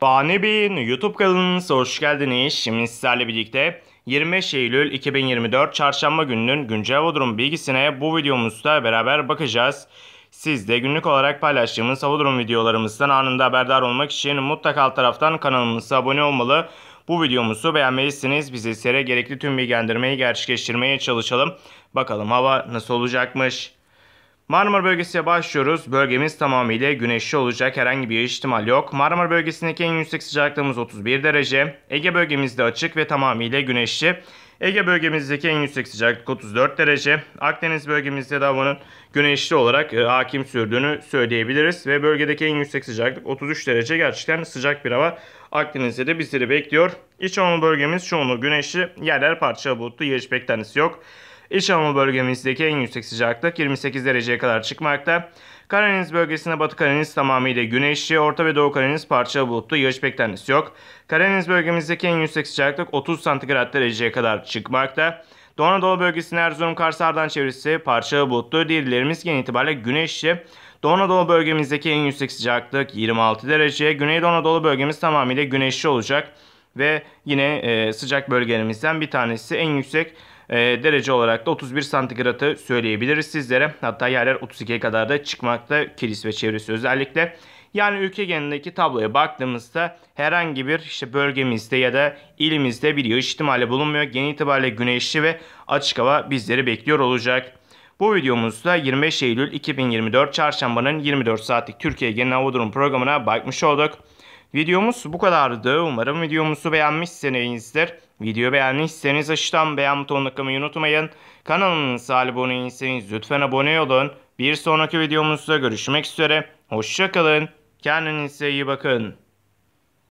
Fani Bey'in YouTube kanalınıza hoş geldiniz. Şimdi sizlerle birlikte 25 Eylül 2024 Çarşamba gününün güncel hava durum bilgisine bu videomuzda beraber bakacağız. Siz de günlük olarak paylaştığımız hava durum videolarımızdan anında haberdar olmak için mutlaka alt taraftan kanalımıza abone olmalı. Bu videomuzu beğenmelisiniz. Biz sizlere gerekli tüm bilgilendirmeyi gerçekleştirmeye çalışalım. Bakalım hava nasıl olacakmış. Marmara bölgesiye başlıyoruz. Bölgemiz tamamıyla güneşli olacak. Herhangi bir ihtimal yok. Marmara bölgesindeki en yüksek sıcaklığımız 31 derece. Ege bölgemizde açık ve tamamıyla güneşli. Ege bölgemizdeki en yüksek sıcaklık 34 derece. Akdeniz bölgemizde de havanın güneşli olarak e, hakim sürdüğünü söyleyebiliriz. Ve bölgedeki en yüksek sıcaklık 33 derece. Gerçekten sıcak bir hava Akdeniz'de de bizleri bekliyor. İç Anadolu bölgemiz çoğunluğu güneşli. Yerler parça bulutlu. Yağış beklentisi yok. İç Anadolu bölgemizdeki en yüksek sıcaklık 28 dereceye kadar çıkmakta. Karadeniz bölgesinde Batı Karadeniz tamamıyla güneşli, Orta ve Doğu Karadeniz parça bulutlu, yağış beklentisi yok. Karadeniz bölgemizdeki en yüksek sıcaklık 30 santigrat dereceye kadar çıkmakta. Doğu Anadolu bölgesinde Erzurum, Kars, Ardahan çevresi parça bulutlu, diğerlerimiz genel itibariyle güneşli. Doğu Anadolu bölgemizdeki en yüksek sıcaklık 26 derece, Doğu Anadolu bölgemiz tamamıyla güneşli olacak ve yine e, sıcak bölgelerimizden bir tanesi en yüksek e, derece olarak da 31 santigratı söyleyebiliriz sizlere. Hatta yerler 32'ye kadar da çıkmakta kilis ve çevresi özellikle. Yani ülke genelindeki tabloya baktığımızda herhangi bir işte bölgemizde ya da ilimizde bir yağış ihtimali bulunmuyor. Genel itibariyle güneşli ve açık hava bizleri bekliyor olacak. Bu videomuzda 25 Eylül 2024 Çarşamba'nın 24 saatlik Türkiye Genel Hava Durum programına bakmış olduk. Videomuz bu kadardı. Umarım videomuzu beğenmişsinizdir. Video beğendiyseniz aşağıdan beğen butonuna tıklamayı unutmayın. Kanalımıza abone değilseniz lütfen abone olun. Bir sonraki videomuzda görüşmek üzere. Hoşçakalın. Kendinize iyi bakın.